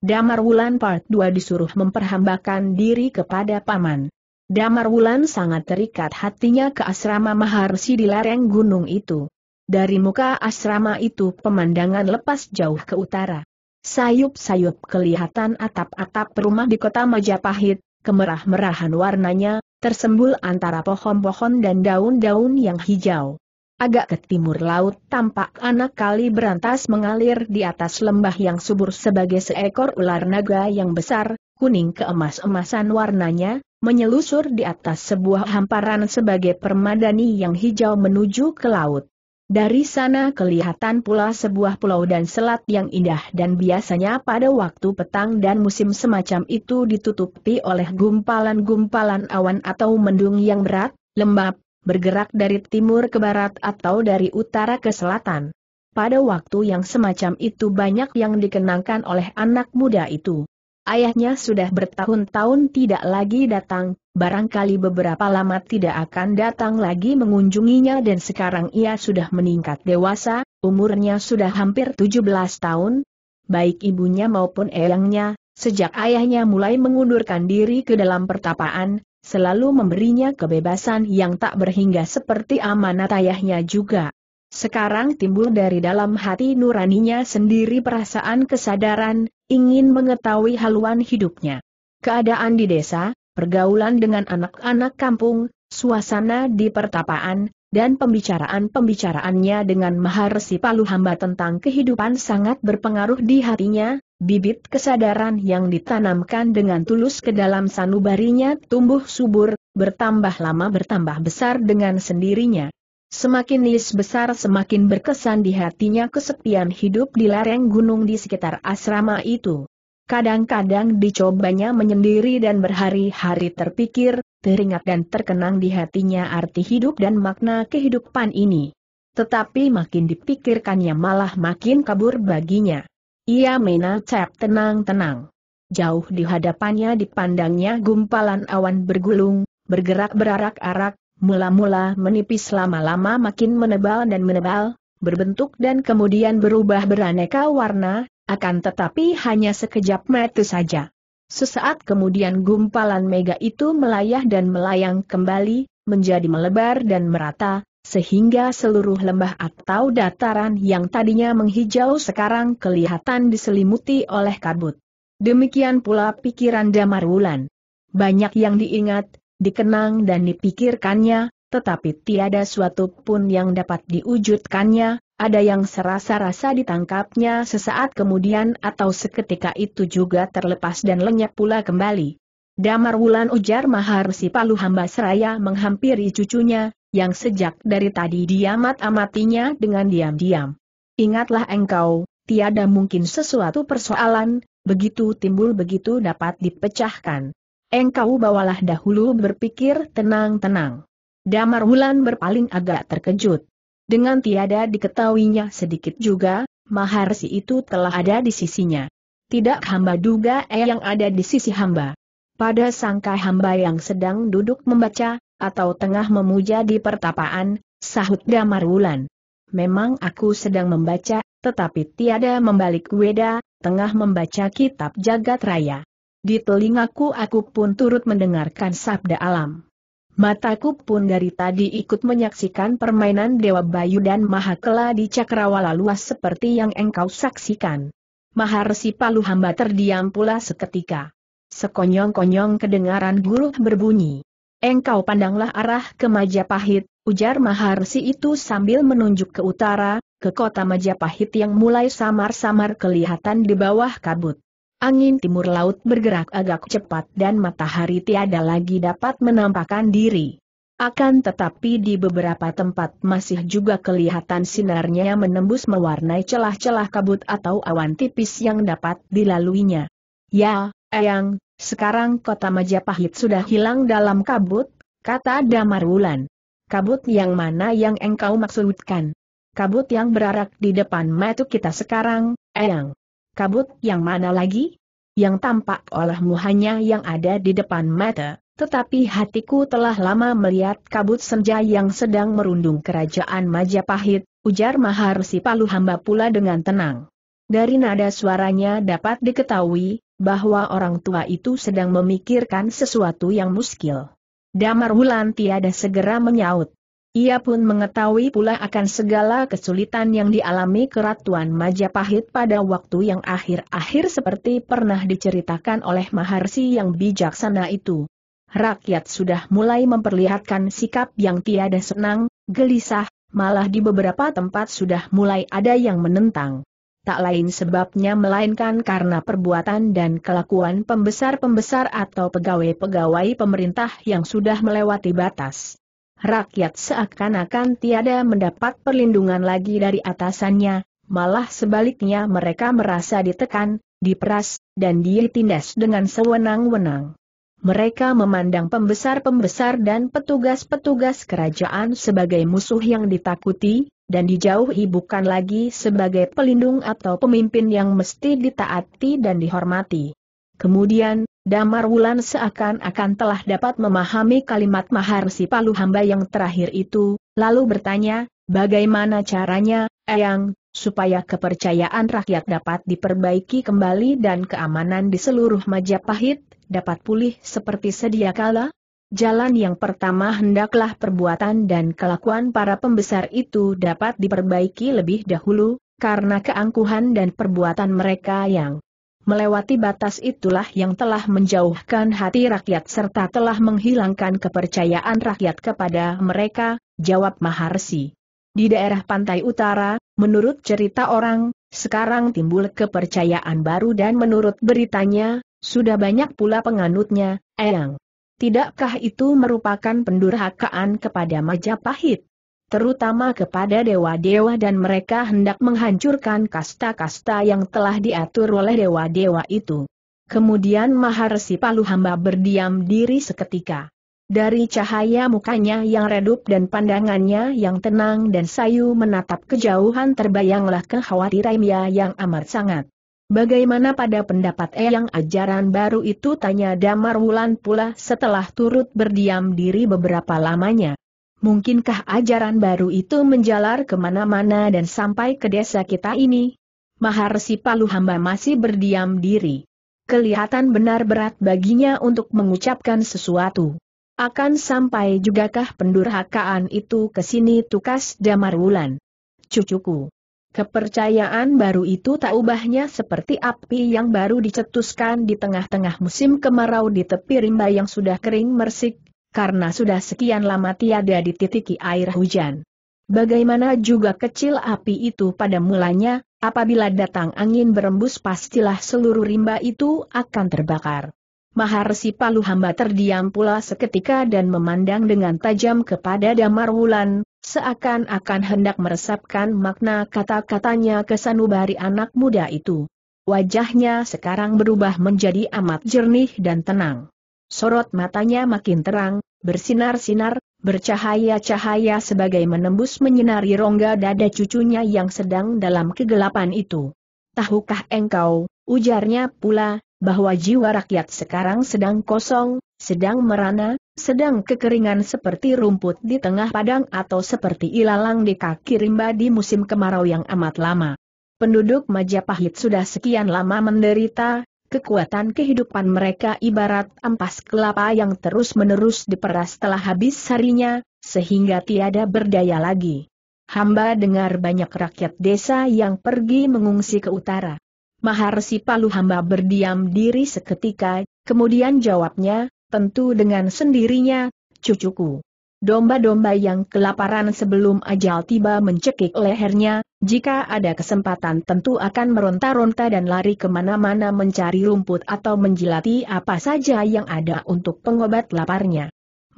Damar Wulan Part 2 disuruh memperhambakan diri kepada paman. Damar Wulan sangat terikat hatinya ke asrama Maharsi di lereng gunung itu. Dari muka asrama itu pemandangan lepas jauh ke utara. Sayup-sayup kelihatan atap-atap rumah di kota Majapahit, kemerah-merahan warnanya, tersembul antara pohon-pohon dan daun-daun yang hijau. Agak ke timur laut tampak anak kali berantas mengalir di atas lembah yang subur sebagai seekor ular naga yang besar, kuning keemas-emasan warnanya, menyelusur di atas sebuah hamparan sebagai permadani yang hijau menuju ke laut. Dari sana kelihatan pula sebuah pulau dan selat yang indah dan biasanya pada waktu petang dan musim semacam itu ditutupi oleh gumpalan-gumpalan awan atau mendung yang berat, lembab, bergerak dari timur ke barat atau dari utara ke selatan. Pada waktu yang semacam itu banyak yang dikenangkan oleh anak muda itu. Ayahnya sudah bertahun-tahun tidak lagi datang, barangkali beberapa lama tidak akan datang lagi mengunjunginya dan sekarang ia sudah meningkat dewasa, umurnya sudah hampir 17 tahun. Baik ibunya maupun elangnya, sejak ayahnya mulai mengundurkan diri ke dalam pertapaan, selalu memberinya kebebasan yang tak berhingga seperti amanat ayahnya juga. Sekarang timbul dari dalam hati nuraninya sendiri perasaan kesadaran, ingin mengetahui haluan hidupnya. Keadaan di desa, pergaulan dengan anak-anak kampung, suasana di pertapaan, dan pembicaraan-pembicaraannya dengan Maharsi Hamba tentang kehidupan sangat berpengaruh di hatinya, Bibit kesadaran yang ditanamkan dengan tulus ke dalam sanubarinya tumbuh subur, bertambah lama bertambah besar dengan sendirinya. Semakin nis besar semakin berkesan di hatinya kesepian hidup di lereng gunung di sekitar asrama itu. Kadang-kadang dicobanya menyendiri dan berhari-hari terpikir, teringat dan terkenang di hatinya arti hidup dan makna kehidupan ini. Tetapi makin dipikirkannya malah makin kabur baginya. Ia menacap tenang-tenang. Jauh di hadapannya dipandangnya gumpalan awan bergulung, bergerak berarak-arak, mula-mula menipis lama-lama makin menebal dan menebal, berbentuk dan kemudian berubah beraneka warna, akan tetapi hanya sekejap mata saja. Sesaat kemudian gumpalan mega itu melayah dan melayang kembali, menjadi melebar dan merata, sehingga seluruh lembah atau dataran yang tadinya menghijau sekarang kelihatan diselimuti oleh kabut. Demikian pula pikiran Damar Wulan. Banyak yang diingat, dikenang dan dipikirkannya, tetapi tiada suatu pun yang dapat diwujudkannya, ada yang serasa-rasa ditangkapnya sesaat kemudian atau seketika itu juga terlepas dan lenyap pula kembali. Damar Wulan ujar Maharsi si Palu hamba seraya menghampiri cucunya, yang sejak dari tadi diamat-amatinya dengan diam-diam. Ingatlah engkau, tiada mungkin sesuatu persoalan, begitu timbul begitu dapat dipecahkan. Engkau bawalah dahulu berpikir tenang-tenang. Damar Wulan berpaling agak terkejut. Dengan tiada diketahuinya sedikit juga, Maharsi itu telah ada di sisinya. Tidak hamba duga eh yang ada di sisi hamba. Pada sangka hamba yang sedang duduk membaca, atau tengah memuja di pertapaan, sahut Damar Wulan. Memang aku sedang membaca, tetapi tiada membalik weda, tengah membaca kitab jagat raya. Di telingaku aku pun turut mendengarkan sabda alam. Mataku pun dari tadi ikut menyaksikan permainan Dewa Bayu dan Mahakela di Cakrawala luas seperti yang engkau saksikan. Maharsi Palu hamba terdiam pula seketika. Sekonyong-konyong kedengaran buruh berbunyi. Engkau pandanglah arah ke Majapahit, ujar Maharsi itu sambil menunjuk ke utara, ke kota Majapahit yang mulai samar-samar kelihatan di bawah kabut. Angin timur laut bergerak agak cepat dan matahari tiada lagi dapat menampakkan diri. Akan tetapi di beberapa tempat masih juga kelihatan sinarnya menembus mewarnai celah-celah kabut atau awan tipis yang dapat dilaluinya. Ya, Eyang, sekarang kota Majapahit sudah hilang dalam kabut, kata Damarwulan. Kabut yang mana yang engkau maksudkan? Kabut yang berarak di depan mata kita sekarang, Eyang. Kabut yang mana lagi? Yang tampak olehmu hanya yang ada di depan mata, tetapi hatiku telah lama melihat kabut senja yang sedang merundung kerajaan Majapahit, ujar Maharsi Palu hamba pula dengan tenang. Dari nada suaranya dapat diketahui, bahwa orang tua itu sedang memikirkan sesuatu yang muskil. Damar Wulan tiada segera menyaut. Ia pun mengetahui pula akan segala kesulitan yang dialami Keratuan Majapahit pada waktu yang akhir-akhir seperti pernah diceritakan oleh Maharsi yang bijaksana itu. Rakyat sudah mulai memperlihatkan sikap yang tiada senang, gelisah, malah di beberapa tempat sudah mulai ada yang menentang tak lain sebabnya melainkan karena perbuatan dan kelakuan pembesar-pembesar atau pegawai-pegawai pemerintah yang sudah melewati batas. Rakyat seakan-akan tiada mendapat perlindungan lagi dari atasannya, malah sebaliknya mereka merasa ditekan, diperas, dan ditindas dengan sewenang-wenang. Mereka memandang pembesar-pembesar dan petugas-petugas kerajaan sebagai musuh yang ditakuti, dan dijauhi bukan lagi sebagai pelindung atau pemimpin yang mesti ditaati dan dihormati. Kemudian, Damar Wulan seakan-akan telah dapat memahami kalimat Maharsi Palu hamba yang terakhir itu, lalu bertanya, bagaimana caranya, Eyang, supaya kepercayaan rakyat dapat diperbaiki kembali dan keamanan di seluruh Majapahit dapat pulih seperti sedia kala? Jalan yang pertama hendaklah perbuatan dan kelakuan para pembesar itu dapat diperbaiki lebih dahulu, karena keangkuhan dan perbuatan mereka yang melewati batas itulah yang telah menjauhkan hati rakyat serta telah menghilangkan kepercayaan rakyat kepada mereka, jawab Maharsi. Di daerah pantai utara, menurut cerita orang, sekarang timbul kepercayaan baru dan menurut beritanya, sudah banyak pula penganutnya, Eyang. Tidakkah itu merupakan pendurhakaan kepada Majapahit? Terutama kepada dewa-dewa dan mereka hendak menghancurkan kasta-kasta yang telah diatur oleh dewa-dewa itu. Kemudian Maharsi Palu hamba berdiam diri seketika. Dari cahaya mukanya yang redup dan pandangannya yang tenang dan sayu menatap kejauhan terbayanglah kekhawatirannya yang amat sangat. Bagaimana pada pendapat Eyang ajaran baru itu tanya Damar Wulan pula setelah turut berdiam diri beberapa lamanya. Mungkinkah ajaran baru itu menjalar kemana-mana dan sampai ke desa kita ini? Maharsi Palu hamba masih berdiam diri. Kelihatan benar berat baginya untuk mengucapkan sesuatu. Akan sampai jugakah pendurhakaan itu ke sini tukas Damar Wulan? Cucuku. Kepercayaan baru itu tak ubahnya seperti api yang baru dicetuskan di tengah-tengah musim kemarau di tepi rimba yang sudah kering mersik, karena sudah sekian lama tiada dititiki air hujan. Bagaimana juga kecil api itu pada mulanya, apabila datang angin berembus pastilah seluruh rimba itu akan terbakar. Maharsi Palu hamba terdiam pula seketika dan memandang dengan tajam kepada Damarwulan seakan-akan hendak meresapkan makna kata-katanya ke sanubari anak muda itu. Wajahnya sekarang berubah menjadi amat jernih dan tenang. Sorot matanya makin terang, bersinar-sinar, bercahaya-cahaya sebagai menembus menyinari rongga dada cucunya yang sedang dalam kegelapan itu. Tahukah engkau, ujarnya pula, bahwa jiwa rakyat sekarang sedang kosong, sedang merana, sedang kekeringan seperti rumput di tengah padang atau seperti ilalang di kaki rimba di musim kemarau yang amat lama. Penduduk Majapahit sudah sekian lama menderita, kekuatan kehidupan mereka ibarat ampas kelapa yang terus-menerus diperas telah habis sarinya, sehingga tiada berdaya lagi. Hamba dengar banyak rakyat desa yang pergi mengungsi ke utara. Maharsi Palu hamba berdiam diri seketika, kemudian jawabnya, tentu dengan sendirinya, cucuku. Domba-domba yang kelaparan sebelum ajal tiba mencekik lehernya, jika ada kesempatan tentu akan meronta-ronta dan lari kemana-mana mencari rumput atau menjilati apa saja yang ada untuk pengobat laparnya.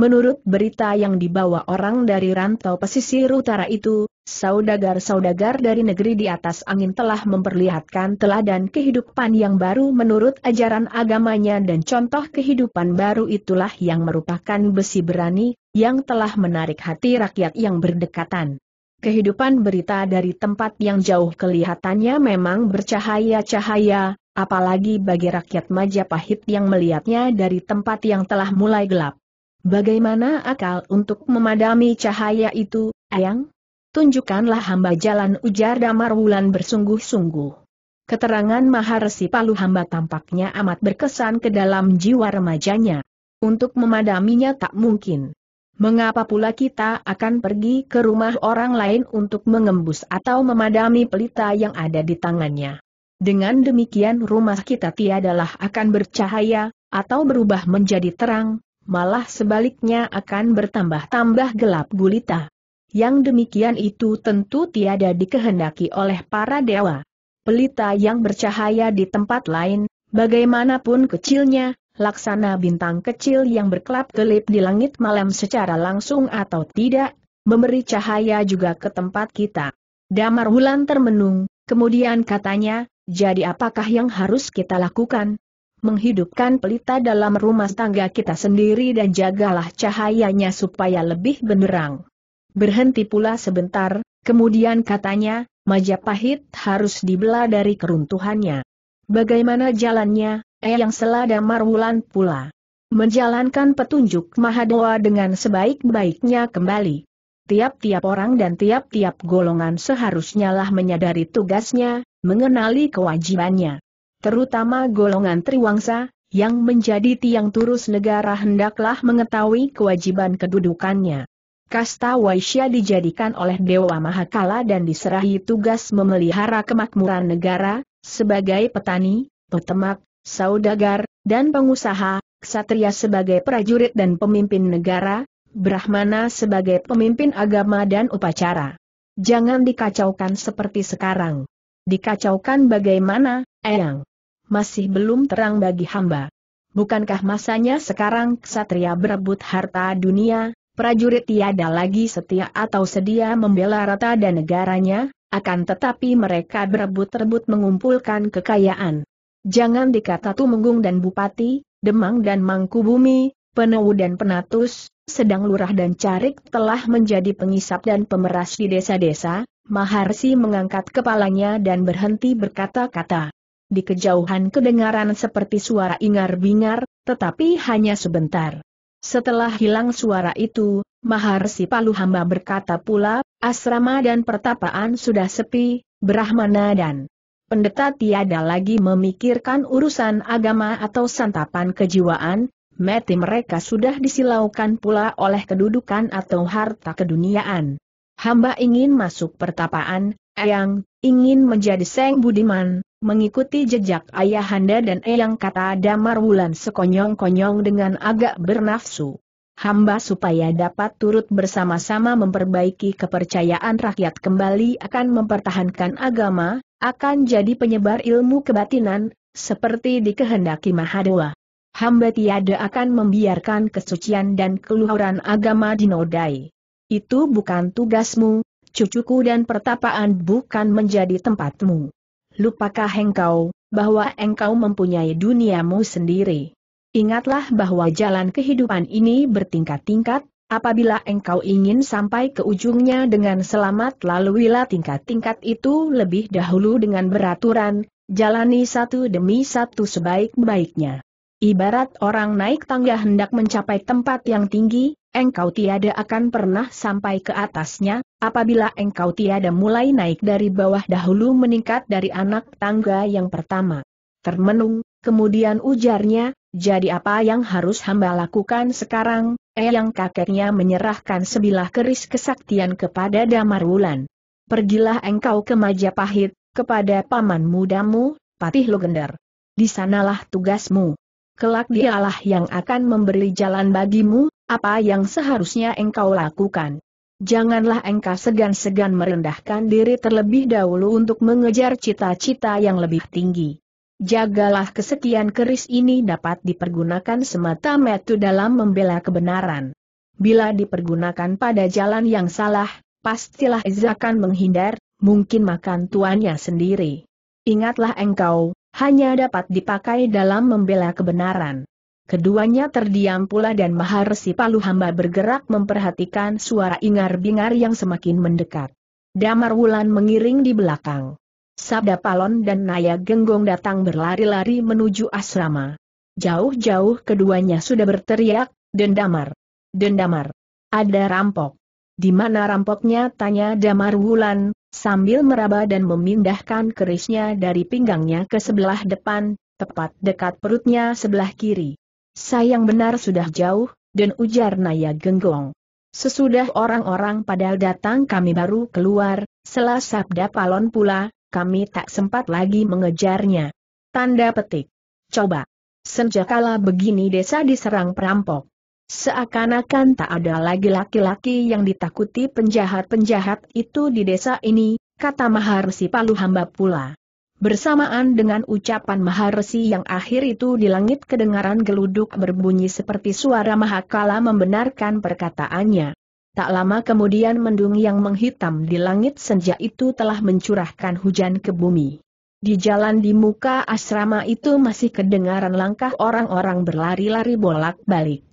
Menurut berita yang dibawa orang dari rantau pesisir utara itu, saudagar-saudagar dari negeri di atas angin telah memperlihatkan teladan kehidupan yang baru menurut ajaran agamanya dan contoh kehidupan baru itulah yang merupakan besi berani, yang telah menarik hati rakyat yang berdekatan. Kehidupan berita dari tempat yang jauh kelihatannya memang bercahaya-cahaya, apalagi bagi rakyat Majapahit yang melihatnya dari tempat yang telah mulai gelap. Bagaimana akal untuk memadami cahaya itu, Ayang? Tunjukkanlah hamba jalan ujar Damar Wulan bersungguh-sungguh. Keterangan Maharesi Palu hamba tampaknya amat berkesan ke dalam jiwa remajanya. Untuk memadaminya tak mungkin. Mengapa pula kita akan pergi ke rumah orang lain untuk mengembus atau memadami pelita yang ada di tangannya? Dengan demikian rumah kita tiadalah akan bercahaya, atau berubah menjadi terang, malah sebaliknya akan bertambah-tambah gelap gulita. Yang demikian itu tentu tiada dikehendaki oleh para dewa. Pelita yang bercahaya di tempat lain, bagaimanapun kecilnya, laksana bintang kecil yang berkelap-kelip di langit malam secara langsung atau tidak, memberi cahaya juga ke tempat kita. Damar Wulan termenung, kemudian katanya, jadi apakah yang harus kita lakukan? menghidupkan pelita dalam rumah tangga kita sendiri dan jagalah cahayanya supaya lebih benderang. Berhenti pula sebentar, kemudian katanya, Majapahit harus dibelah dari keruntuhannya. Bagaimana jalannya, eh yang selada marwulan pula. Menjalankan petunjuk Mahadewa dengan sebaik-baiknya kembali tiap-tiap orang dan tiap-tiap golongan seharusnya lah menyadari tugasnya, mengenali kewajibannya terutama golongan Triwangsa, yang menjadi tiang turus negara hendaklah mengetahui kewajiban kedudukannya. Kasta Waisya dijadikan oleh Dewa Mahakala dan diserahi tugas memelihara kemakmuran negara, sebagai petani, petemak, saudagar, dan pengusaha, ksatria sebagai prajurit dan pemimpin negara, Brahmana sebagai pemimpin agama dan upacara. Jangan dikacaukan seperti sekarang. Dikacaukan bagaimana, Eyang? masih belum terang bagi hamba. Bukankah masanya sekarang ksatria berebut harta dunia, prajurit tiada lagi setia atau sedia membela rata dan negaranya, akan tetapi mereka berebut-rebut mengumpulkan kekayaan. Jangan dikata Tumenggung dan Bupati, Demang dan Mangkubumi, Penewu dan Penatus, sedang Lurah dan Carik telah menjadi pengisap dan pemeras di desa-desa, Maharsi mengangkat kepalanya dan berhenti berkata-kata di kejauhan kedengaran seperti suara ingar-bingar, tetapi hanya sebentar. Setelah hilang suara itu, Maharsi Palu Hamba berkata pula, asrama dan pertapaan sudah sepi, Brahmana dan pendeta tiada lagi memikirkan urusan agama atau santapan kejiwaan, mati mereka sudah disilaukan pula oleh kedudukan atau harta keduniaan. Hamba ingin masuk pertapaan, Eyang, ingin menjadi Seng Budiman, mengikuti jejak ayahanda dan Eyang kata Damar Wulan sekonyong-konyong dengan agak bernafsu. Hamba supaya dapat turut bersama-sama memperbaiki kepercayaan rakyat kembali akan mempertahankan agama, akan jadi penyebar ilmu kebatinan, seperti dikehendaki Mahadewa. Hamba tiada akan membiarkan kesucian dan keluhuran agama dinodai. Itu bukan tugasmu, cucuku dan pertapaan bukan menjadi tempatmu. Lupakah engkau, bahwa engkau mempunyai duniamu sendiri. Ingatlah bahwa jalan kehidupan ini bertingkat-tingkat, apabila engkau ingin sampai ke ujungnya dengan selamat laluilah tingkat-tingkat itu lebih dahulu dengan beraturan, jalani satu demi satu sebaik-baiknya. Ibarat orang naik tangga hendak mencapai tempat yang tinggi, engkau tiada akan pernah sampai ke atasnya, apabila engkau tiada mulai naik dari bawah dahulu meningkat dari anak tangga yang pertama. Termenung, kemudian ujarnya, jadi apa yang harus hamba lakukan sekarang, eh yang kakeknya menyerahkan sebilah keris kesaktian kepada Damarwulan. Pergilah engkau ke Majapahit, kepada paman mudamu, Patih Logender. Di sanalah tugasmu kelak dialah yang akan memberi jalan bagimu, apa yang seharusnya engkau lakukan. Janganlah engkau segan-segan merendahkan diri terlebih dahulu untuk mengejar cita-cita yang lebih tinggi. Jagalah kesekian keris ini dapat dipergunakan semata-mata dalam membela kebenaran. Bila dipergunakan pada jalan yang salah, pastilah Ezra akan menghindar, mungkin makan tuannya sendiri. Ingatlah engkau, hanya dapat dipakai dalam membela kebenaran. Keduanya terdiam pula dan Maharsi Palu hamba bergerak memperhatikan suara ingar-bingar yang semakin mendekat. Damar Wulan mengiring di belakang. Sabda Palon dan Naya Genggong datang berlari-lari menuju asrama. Jauh-jauh keduanya sudah berteriak, Dendamar! Dendamar! Ada rampok! Di mana rampoknya tanya Damar Wulan, sambil meraba dan memindahkan kerisnya dari pinggangnya ke sebelah depan, tepat dekat perutnya sebelah kiri. Sayang benar sudah jauh, dan ujar Naya Genggong. Sesudah orang-orang pada datang kami baru keluar, setelah sabda palon pula, kami tak sempat lagi mengejarnya. Tanda petik. Coba. Senjakala begini desa diserang perampok. Seakan-akan tak ada lagi laki-laki yang ditakuti penjahat-penjahat itu di desa ini, kata Maharsi Palu hamba pula. Bersamaan dengan ucapan Maharsi yang akhir itu di langit kedengaran geluduk berbunyi seperti suara mahakala membenarkan perkataannya. Tak lama kemudian mendung yang menghitam di langit senja itu telah mencurahkan hujan ke bumi. Di jalan di muka asrama itu masih kedengaran langkah orang-orang berlari-lari bolak-balik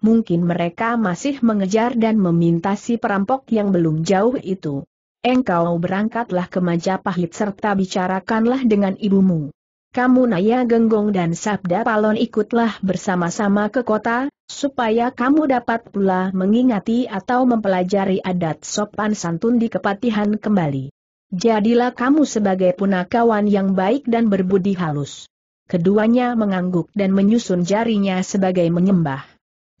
mungkin mereka masih mengejar dan meminta si perampok yang belum jauh itu. Engkau berangkatlah ke Majapahit serta bicarakanlah dengan ibumu. Kamu Naya Genggong dan Sabda Palon ikutlah bersama-sama ke kota, supaya kamu dapat pula mengingati atau mempelajari adat sopan santun di kepatihan kembali. Jadilah kamu sebagai punakawan yang baik dan berbudi halus. Keduanya mengangguk dan menyusun jarinya sebagai menyembah.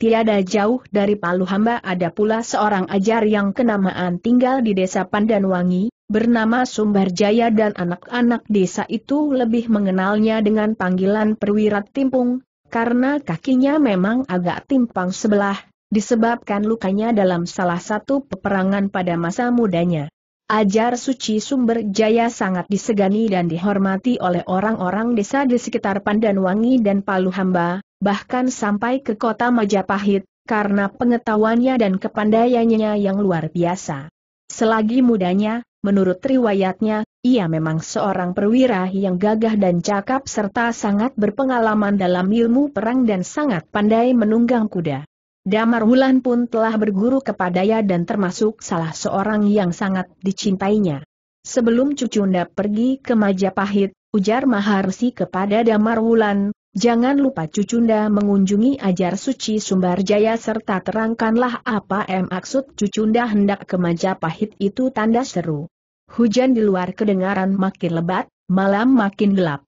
Tiada jauh dari Palu hamba ada pula seorang ajar yang kenamaan tinggal di desa Pandanwangi, bernama Jaya dan anak-anak desa itu lebih mengenalnya dengan panggilan perwira timpung, karena kakinya memang agak timpang sebelah, disebabkan lukanya dalam salah satu peperangan pada masa mudanya. Ajar suci sumber jaya sangat disegani dan dihormati oleh orang-orang desa di sekitar Pandanwangi dan Palu Hamba, bahkan sampai ke kota Majapahit, karena pengetahuannya dan kepandaiannya yang luar biasa. Selagi mudanya, menurut riwayatnya, ia memang seorang perwira yang gagah dan cakap serta sangat berpengalaman dalam ilmu perang dan sangat pandai menunggang kuda. Damar Wulan pun telah berguru kepadanya dan termasuk salah seorang yang sangat dicintainya. Sebelum Cucunda pergi ke Majapahit, ujar Maharsi kepada Damar Wulan, Jangan lupa Cucunda mengunjungi ajar suci sumbar jaya serta terangkanlah apa em maksud Cucunda hendak ke Majapahit itu tanda seru. Hujan di luar kedengaran makin lebat, malam makin gelap.